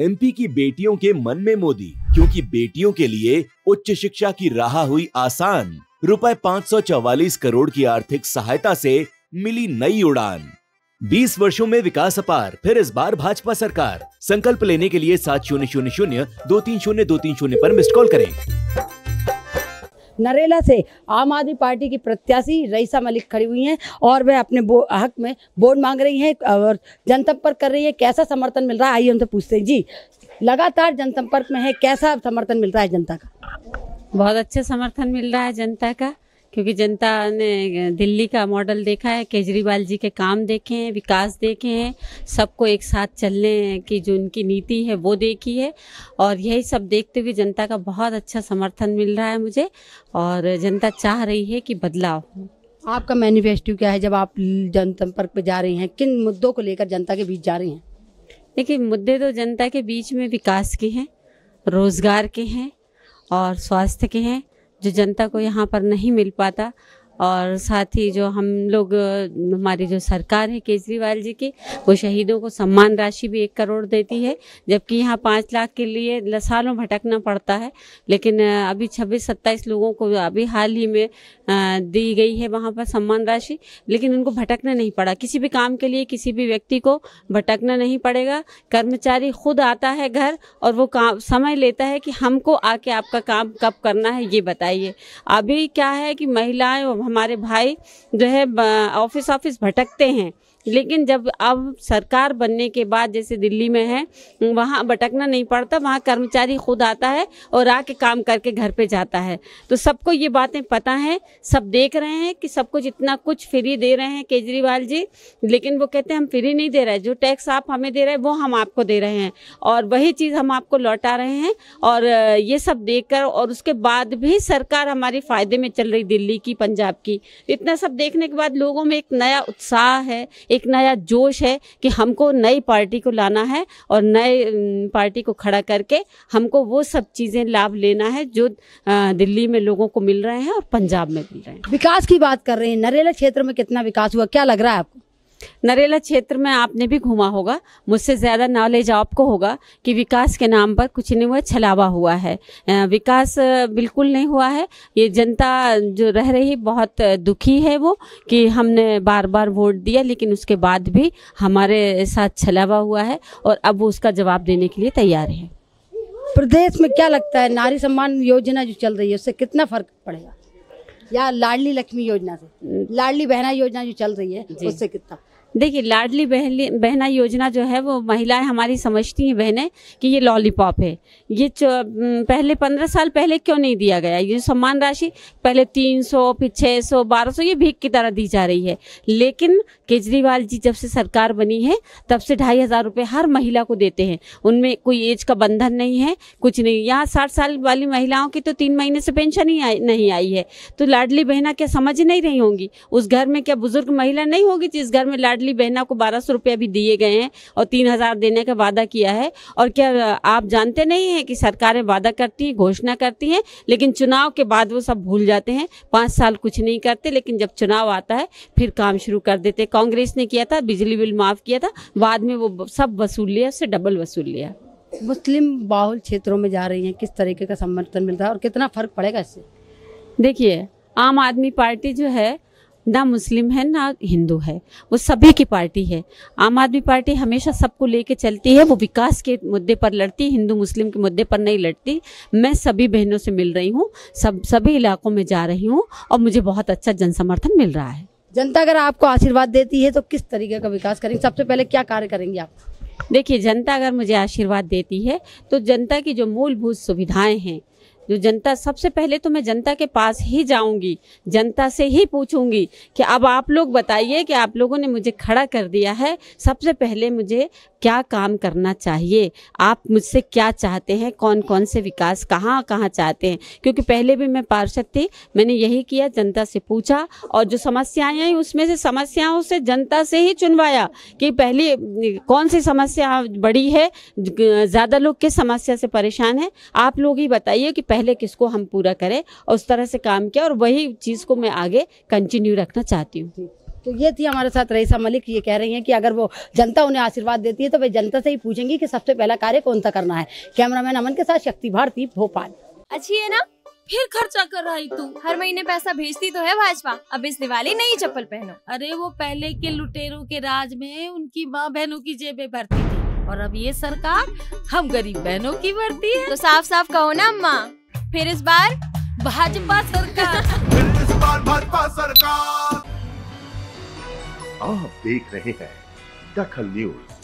MP की बेटियों के मन में मोदी क्योंकि बेटियों के लिए उच्च शिक्षा की राह हुई आसान रुपए 544 करोड़ की आर्थिक सहायता से मिली नई उड़ान 20 वर्षों में विकास अपार फिर इस बार भाजपा सरकार संकल्प लेने के लिए सात शून्य शून्य शून्य दो तीन शून्य दो तीन शून्य आरोप मिस्ड कॉल करें नरेला से आम आदमी पार्टी की प्रत्याशी रईसा मलिक खड़ी हुई हैं और वह अपने हक में वोट मांग रही हैं और जनसंपर्क कर रही है कैसा समर्थन मिल रहा है आइए उनसे पूछते हैं जी लगातार जनसंपर्क में है कैसा समर्थन मिल रहा है जनता का बहुत अच्छा समर्थन मिल रहा है जनता का क्योंकि जनता ने दिल्ली का मॉडल देखा है केजरीवाल जी के काम देखे हैं विकास देखे हैं सबको एक साथ चलने की जो उनकी नीति है वो देखी है और यही सब देखते हुए जनता का बहुत अच्छा समर्थन मिल रहा है मुझे और जनता चाह रही है कि बदलाव हो आपका मैनिफेस्टो क्या है जब आप जनसंपर्क पर जा रही हैं किन मुद्दों को लेकर जनता के बीच जा रही हैं देखिए मुद्दे तो जनता के बीच में विकास के हैं रोज़गार के हैं और स्वास्थ्य के हैं जो जनता को यहाँ पर नहीं मिल पाता और साथ ही जो हम लोग हमारी जो सरकार है केजरीवाल जी की वो शहीदों को सम्मान राशि भी एक करोड़ देती है जबकि यहाँ पाँच लाख के लिए सालों भटकना पड़ता है लेकिन अभी छब्बीस सत्ताईस लोगों को अभी हाल ही में दी गई है वहाँ पर सम्मान राशि लेकिन उनको भटकना नहीं पड़ा किसी भी काम के लिए किसी भी व्यक्ति को भटकना नहीं पड़ेगा कर्मचारी खुद आता है घर और वो काम समय लेता है कि हमको आके आपका काम कब करना है ये बताइए अभी क्या है कि महिलाएं हमारे भाई जो है ऑफिस ऑफिस भटकते हैं लेकिन जब अब सरकार बनने के बाद जैसे दिल्ली में है वहाँ भटकना नहीं पड़ता वहाँ कर्मचारी खुद आता है और आके काम करके घर पे जाता है तो सबको ये बातें पता है सब देख रहे हैं कि सब कुछ इतना कुछ फ्री दे रहे हैं केजरीवाल जी लेकिन वो कहते हैं हम फ्री नहीं दे रहे जो टैक्स आप हमें दे रहे हैं वो हम आपको दे रहे हैं और वही चीज़ हम आपको लौटा रहे हैं और ये सब देख और उसके बाद भी सरकार हमारे फ़ायदे में चल रही दिल्ली की पंजाब की इतना सब देखने के बाद लोगों में एक नया उत्साह है एक नया जोश है कि हमको नई पार्टी को लाना है और नए पार्टी को खड़ा करके हमको वो सब चीज़ें लाभ लेना है जो दिल्ली में लोगों को मिल रहे हैं और पंजाब में मिल रहे हैं विकास की बात कर रहे हैं नरेला क्षेत्र में कितना विकास हुआ क्या लग रहा है आपको नरेला क्षेत्र में आपने भी घूमा होगा मुझसे ज़्यादा नॉलेज आपको होगा कि विकास के नाम पर कुछ नहीं हुआ छलावा हुआ है विकास बिल्कुल नहीं हुआ है ये जनता जो रह रही बहुत दुखी है वो कि हमने बार बार वोट दिया लेकिन उसके बाद भी हमारे साथ छलावा हुआ है और अब वो उसका जवाब देने के लिए तैयार है प्रदेश में क्या लगता है नारी सम्मान योजना जो चल रही है उससे कितना फर्क पड़ेगा या लाडली लक्ष्मी योजना से हम्म। लाडली बहना योजना जो चल रही है उससे कितना देखिए लाडली बहली बहना योजना जो है वो महिलाएं हमारी समझती हैं बहनें कि ये लॉलीपॉप है ये हम्म, पहले पंद्रह साल पहले क्यों नहीं दिया गया ये सम्मान राशि पहले तीन सौ फिर छः सौ बारह सौ ये भीख की तरह दी जा रही है लेकिन केजरीवाल जी जब से सरकार बनी है तब से ढाई हज़ार रुपये हर महिला को देते हैं उनमें कोई एज का बंधन नहीं है कुछ नहीं यहाँ साठ साल वाली महिलाओं की तो तीन महीने से पेंशन ही नहीं आई है तो लाडली बहना क्या समझ नहीं रही होंगी उस घर में क्या बुजुर्ग महिला नहीं होगी जिस घर में लाडली बहना को बारह सौ रुपया भी दिए गए हैं और तीन हजार देने का वादा किया है और क्या आप जानते नहीं है कि सरकारें वादा करती हैं घोषणा करती हैं लेकिन चुनाव के बाद वो सब भूल जाते हैं पाँच साल कुछ नहीं करते लेकिन जब चुनाव आता है फिर काम शुरू कर देते कांग्रेस ने किया था बिजली बिल माफ़ किया था बाद में वो सब वसूल लिया उससे डबल वसूल लिया मुस्लिम बाहुल क्षेत्रों में जा रही हैं किस तरीके का समर्थन मिल रहा है और कितना फ़र्क पड़ेगा इससे देखिए आम आदमी पार्टी जो है ना मुस्लिम है ना हिंदू है वो सभी की पार्टी है आम आदमी पार्टी हमेशा सबको लेके चलती है वो विकास के मुद्दे पर लड़ती हिंदू मुस्लिम के मुद्दे पर नहीं लड़ती मैं सभी बहनों से मिल रही हूँ सब सभी इलाकों में जा रही हूँ और मुझे बहुत अच्छा जन समर्थन मिल रहा है जनता अगर आपको आशीर्वाद देती है तो किस तरीके का विकास करेंगे सबसे पहले क्या कार्य करेंगे आप देखिए जनता अगर मुझे आशीर्वाद देती है तो जनता की जो मूलभूत सुविधाएं हैं जो जनता सबसे पहले तो मैं जनता के पास ही जाऊंगी जनता से ही पूछूंगी कि अब आप लोग बताइए कि आप लोगों ने मुझे खड़ा कर दिया है सबसे पहले मुझे क्या काम करना चाहिए आप मुझसे क्या चाहते हैं कौन कौन से विकास कहाँ कहाँ चाहते हैं क्योंकि पहले भी मैं पार्षद थी मैंने यही किया जनता से पूछा और जो समस्याएं आई उसमें से समस्याओं से जनता से ही चुनवाया कि पहले कौन सी समस्या बड़ी है ज़्यादा लोग किस समस्या से परेशान है आप लोग ही बताइए कि पहले किसको हम पूरा करें और उस तरह से काम किया और वही चीज़ को मैं आगे कंटिन्यू रखना चाहती हूँ तो ये थी हमारे साथ रईसा मलिक ये कह रही हैं कि अगर वो जनता उन्हें आशीर्वाद देती है तो वे जनता से ही पूछेंगी कि सबसे पहला कार्य कौन सा करना है कैमरामैन अमन के साथ शक्ति भारती भोपाल अच्छी है ना फिर खर्चा कर रही तू हर महीने पैसा भेजती तो है भाजपा अब इस दिवाली नई चप्पल पहनो अरे वो पहले के लुटेरों के राज में उनकी माँ बहनों की जेबें भरती थी और अब ये सरकार हम गरीब बहनों की भरती है तो साफ साफ कहो ना अम्मा फिर इस बार भाजपा सरकार फिर इस बार भाजपा सरकार आप देख रहे हैं दखल न्यूज